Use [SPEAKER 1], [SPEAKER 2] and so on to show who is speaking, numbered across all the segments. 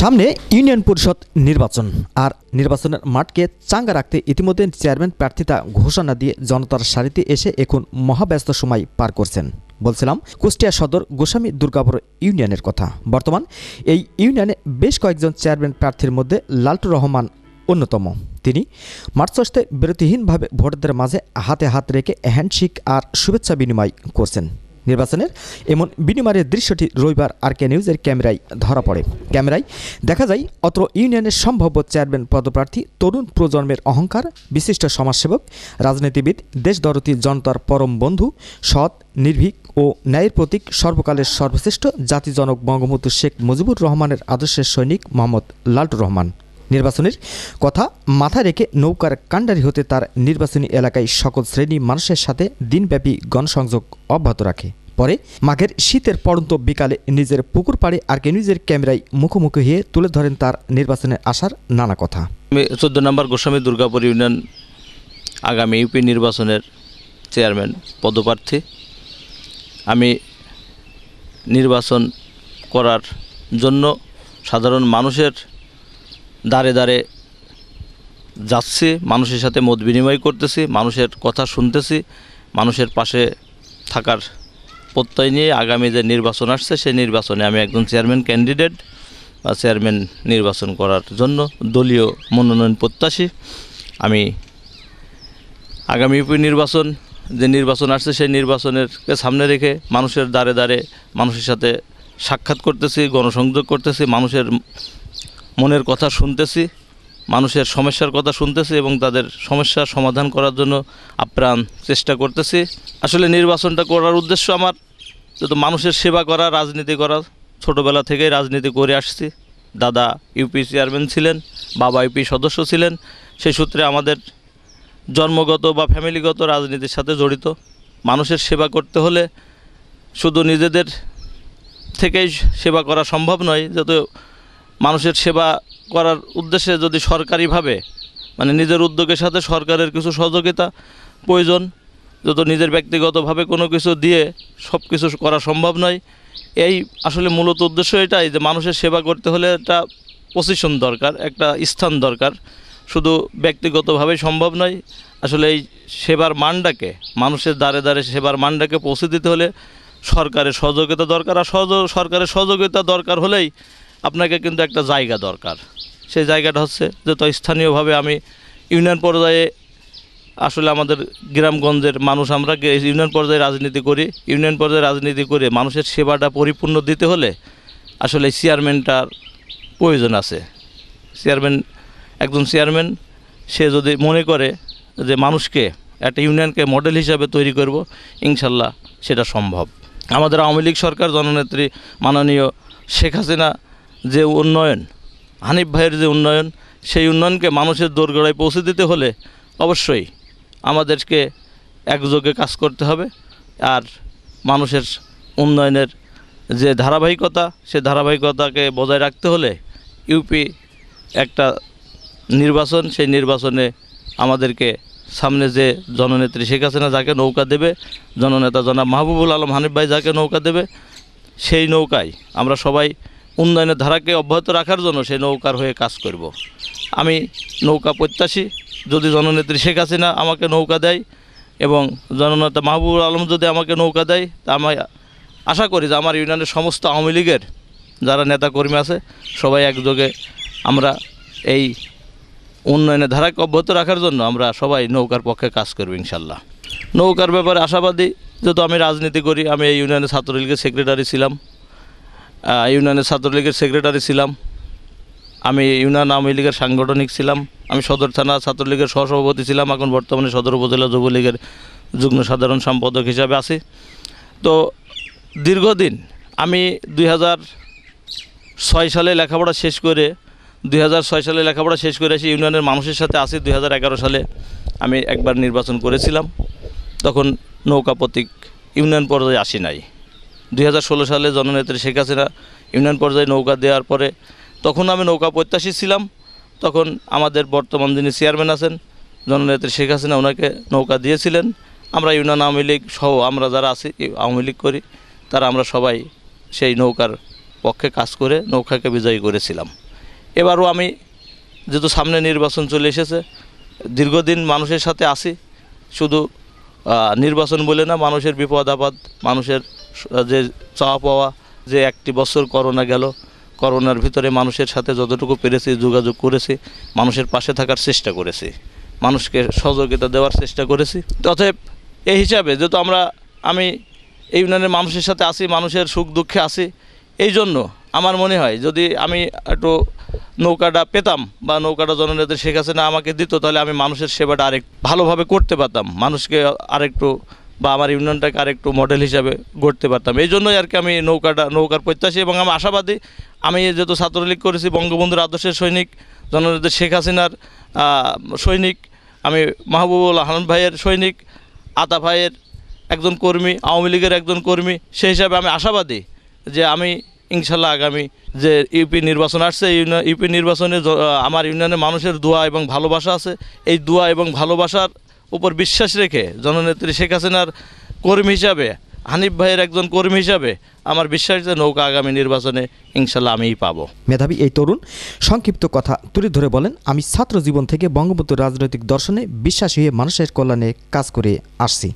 [SPEAKER 1] সামনে ইউনিয়ন পরিষদ নির্বাচন আর নির্বাচনের মাঠকে চাঙ্গা রাখতে ইতিমধ্যে চেয়ারম্যান প্রার্থীতা ঘোষণা দিয়ে জনতার সারিতে এসে এখন মহাব্যস্ত সময় পার করছেন বলছিলাম কুষ্টিয়া সদর গোস্বামী দুর্গাপুর ইউনিয়নের কথা বর্তমান এই ইউনিয়নে বেশ কয়েকজন চেয়ারম্যান প্রার্থীর মধ্যে লালটু রহমান অন্যতম তিনি মার্চসতে বিরতিহীনভাবে ভোটারদের মাঝে হাতে হাত রেখে হ্যান্ডশিক আর শুভেচ্ছা বিনিময় করছেন নির্বাচনের এমন বিনিময়ের দৃশ্যটি রবিবার আর কে নিউজের ক্যামেরায় ধরা পড়ে ক্যামেরায় দেখা যায় অত্র ইউনিয়নের সম্ভাব্য চেয়ারম্যান পদপ্রার্থী তরুণ প্রজন্মের অহংকার বিশিষ্ট সমাজসেবক রাজনীতিবিদ দেশদরতি জনতার পরম বন্ধু সৎ নির্ভীক ও ন্যায়ের প্রতীক সর্বকালের সর্বশ্রেষ্ঠ জাতিজনক বঙ্গবন্ধু শেখ মুজিবুর রহমানের আদর্শের সৈনিক মোহাম্মদ লালটুর রহমান নির্বাচনের কথা মাথায় রেখে নৌকার কাণ্ডারি হতে তার নির্বাচনী এলাকায় সকল শ্রেণী মানুষের সাথে দিনব্যাপী গণসংযোগ অব্যাহত রাখে পরে মাঘের শীতের পড়ন্ত বিকালে নিজের পুকুর পাড়ে আর কে নিজের ক্যামেরায় মুখোমুখি হয়ে তুলে ধরেন তার নির্বাচনের আসার নানা কথা
[SPEAKER 2] চোদ্দ নম্বর গোস্বামী দুর্গাপুর ইউনিয়ন আগামী ইউপি নির্বাচনের চেয়ারম্যান পদপ্রার্থী আমি নির্বাচন করার জন্য সাধারণ মানুষের দ্বারে দ্বারে যাচ্ছি মানুষের সাথে মত বিনিময় করতেছি মানুষের কথা শুনতেছি মানুষের পাশে থাকার প্রত্যয় নিয়ে আগামী যে নির্বাচন আসছে সেই নির্বাচনে আমি একজন চেয়ারম্যান ক্যান্ডিডেট বা চেয়ারম্যান নির্বাচন করার জন্য দলীয় মনোনয়ন প্রত্যাশী আমি আগামী উপ নির্বাচন যে নির্বাচন আসছে সেই নির্বাচনের সামনে রেখে মানুষের দ্বারে দ্বারে মানুষের সাথে সাক্ষাৎ করতেছি গণসংযোগ করতেছি মানুষের মনের কথা শুনতেছি মানুষের সমস্যার কথা শুনতেছি এবং তাদের সমস্যার সমাধান করার জন্য আপ্রাণ চেষ্টা করতেছি আসলে নির্বাচনটা করার উদ্দেশ্য আমার যত মানুষের সেবা করা রাজনীতি করা ছোটোবেলা থেকেই রাজনীতি করে আসছি দাদা ইউপি চেয়ারম্যান ছিলেন বাবা ইউপি সদস্য ছিলেন সেই সূত্রে আমাদের জন্মগত বা ফ্যামিলিগত রাজনীতির সাথে জড়িত মানুষের সেবা করতে হলে শুধু নিজেদের থেকেই সেবা করা সম্ভব নয় যত মানুষের সেবা করার উদ্দেশ্যে যদি সরকারিভাবে মানে নিজের উদ্যোগের সাথে সরকারের কিছু সহযোগিতা প্রয়োজন যত নিজের ব্যক্তিগতভাবে কোনো কিছু দিয়ে সব কিছু করা সম্ভব নয় এই আসলে মূলত উদ্দেশ্য এটাই যে মানুষের সেবা করতে হলে একটা পজিশন দরকার একটা স্থান দরকার শুধু ব্যক্তিগতভাবে সম্ভব নয় আসলে এই সেবার মানটাকে মানুষের দ্বারে দ্বারে সেবার মানটাকে পৌঁছে দিতে হলে সরকারের সহযোগিতা দরকার আর সহযোগ সরকারের সহযোগিতা দরকার হলেই আপনাকে কিন্তু একটা জায়গা দরকার সেই জায়গাটা হচ্ছে যত স্থানীয়ভাবে আমি ইউনিয়ন পর্যায়ে আসলে আমাদের গ্রামগঞ্জের মানুষ আমরা ইউনিয়ন পর্যায়ে রাজনীতি করি ইউনিয়ন পর্যায়ে রাজনীতি করে মানুষের সেবাটা পরিপূর্ণ দিতে হলে আসলে চেয়ারম্যানটার প্রয়োজন আছে চেয়ারম্যান একজন চেয়ারম্যান সে যদি মনে করে যে মানুষকে একটা ইউনিয়নকে মডেল হিসাবে তৈরি করব ইনশাল্লাহ সেটা সম্ভব আমাদের আওয়ামী লীগ সরকার জননেত্রী মাননীয় শেখ হাসিনা যে উন্নয়ন হানিফ ভাইয়ের যে উন্নয়ন সেই উন্নয়নকে মানুষের দোরগোড়ায় পৌঁছে দিতে হলে অবশ্যই আমাদেরকে একযোগে কাজ করতে হবে আর মানুষের উন্নয়নের যে ধারাবাহিকতা সে ধারাবাহিকতাকে বজায় রাখতে হলে ইউপি একটা নির্বাচন সেই নির্বাচনে আমাদেরকে সামনে যে জননেত্রী শেখ হাসিনা যাকে নৌকা দেবে জননেতা জনাব মাহবুবুল আলম হানিফ ভাই যাকে নৌকা দেবে সেই নৌকায় আমরা সবাই উন্নয়নের ধারাকে অব্যাহত রাখার জন্য সে নৌকার হয়ে কাজ করব। আমি নৌকা প্রত্যাশী যদি জননেত্রী শেখ হাসিনা আমাকে নৌকা দেয় এবং জননেতা মাহবুবুল আলম যদি আমাকে নৌকা দেয় তা আমি আশা করি যে আমার ইউনিয়নের সমস্ত আওয়ামী লীগের যারা নেতাকর্মী আছে সবাই একযোগে আমরা এই উন্নয়নের ধারাকে অব্যাহত রাখার জন্য আমরা সবাই নৌকার পক্ষে কাজ করব ইনশাল্লাহ নৌকার ব্যাপারে আশাবাদী যেহেতু আমি রাজনীতি করি আমি এই ইউনিয়নের ছাত্রলীগের সেক্রেটারি ছিলাম ইউনিয়নের ছাত্রলীগের সেক্রেটারি ছিলাম আমি ইউনিয়ন আওয়ামী লীগের সাংগঠনিক ছিলাম আমি সদর থানা ছাত্রলীগের সহসভাপতি ছিলাম এখন বর্তমানে সদর উপজেলা যুবলীগের যুগ্ম সাধারণ সম্পাদক হিসাবে আছি তো দীর্ঘদিন আমি দুই ছয় সালে লেখাপড়া শেষ করে দুই সালে লেখাপড়া শেষ করে এসে ইউনিয়নের মানুষের সাথে আসি দুই সালে আমি একবার নির্বাচন করেছিলাম তখন নৌকা প্রতীক ইউনিয়ন পর্যায়ে আসি নাই দুই সালে জননেত্রী শেখ হাসিনা ইউনিয়ন পর্যায়ে নৌকা দেওয়ার পরে তখন আমি নৌকা প্রত্যাশী ছিলাম তখন আমাদের বর্তমান যিনি চেয়ারম্যান আছেন জননেত্রী শেখ হাসিনা ওনাকে নৌকা দিয়েছিলেন আমরা ইউনিয়ন আওয়ামী লীগ সহ আমরা যারা আছি আওয়ামী লীগ করি তারা আমরা সবাই সেই নৌকার পক্ষে কাজ করে নৌকাকে বিজয়ী করেছিলাম এবারও আমি যেহেতু সামনে নির্বাচন চলে এসেছে দীর্ঘদিন মানুষের সাথে আসি শুধু নির্বাচন বলে না মানুষের বিপদ আপদ মানুষের যে চাওয়া পাওয়া যে একটি বছর করোনা গেল করোনার ভিতরে মানুষের সাথে যতটুকু পেরেছি যোগাযোগ করেছি মানুষের পাশে থাকার চেষ্টা করেছি মানুষকে সহযোগিতা দেওয়ার চেষ্টা করেছি তথেব এই হিসাবে যেহেতু আমরা আমি এই ইউনিয়নের মানুষের সাথে আসি মানুষের সুখ দুঃখে আসি এই জন্য আমার মনে হয় যদি আমি একটু নৌকাটা পেতাম বা নৌকাটা জনজাতি শেখ হাসিনা আমাকে দিত তাহলে আমি মানুষের সেবাটা আরেক ভালোভাবে করতে পারতাম মানুষকে আরেকটু বা আমার ইউনিয়নটাকে আরেকটু মডেল হিসাবে গড়তে পারতাম এই জন্যই আর কি আমি নৌকাটা নৌকার প্রত্যাশী এবং আমি আশাবাদী আমি যেহেতু ছাত্রলীগ করেছি বঙ্গবন্ধুর আদর্শের সৈনিক জননেতা শেখ হাসিনার সৈনিক আমি মাহবুবুল হানন ভাইয়ের সৈনিক আতা ভাইয়ের একজন কর্মী আওয়ামী লীগের একজন কর্মী সেই হিসাবে আমি আশাবাদী যে আমি ইনশাল্লাহ আগামী যে ইউপি নির্বাচন আসছে ইউপি নির্বাচনে আমার ইউনিয়নের মানুষের দোয়া এবং ভালোবাসা আছে এই দোয়া এবং ভালোবাসার উপর বিশ্বাস রেখে জননেত্রী শেখ হাসিনার কর্মী হিসাবে হানিফ ভাইয়ের একজন কর্মী হিসাবে আমার বিশ্বাস যে নৌকা আগামী নির্বাচনে ইনশাল্লাহ আমিই পাবো
[SPEAKER 1] মেধাবী এই তরুণ সংক্ষিপ্ত কথা তুলে ধরে বলেন আমি ছাত্র জীবন থেকে বঙ্গবন্ধু রাজনৈতিক দর্শনে বিশ্বাস হয়ে মানুষের কল্যাণে কাজ করে আসছি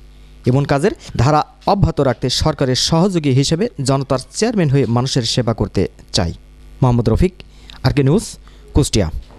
[SPEAKER 1] এমন কাজের ধারা অব্যাহত রাখতে সরকারের সহযোগী হিসেবে জনতার চেয়ারম্যান হয়ে মানুষের সেবা করতে চাই Mohammad Rafiq R K news Kushtia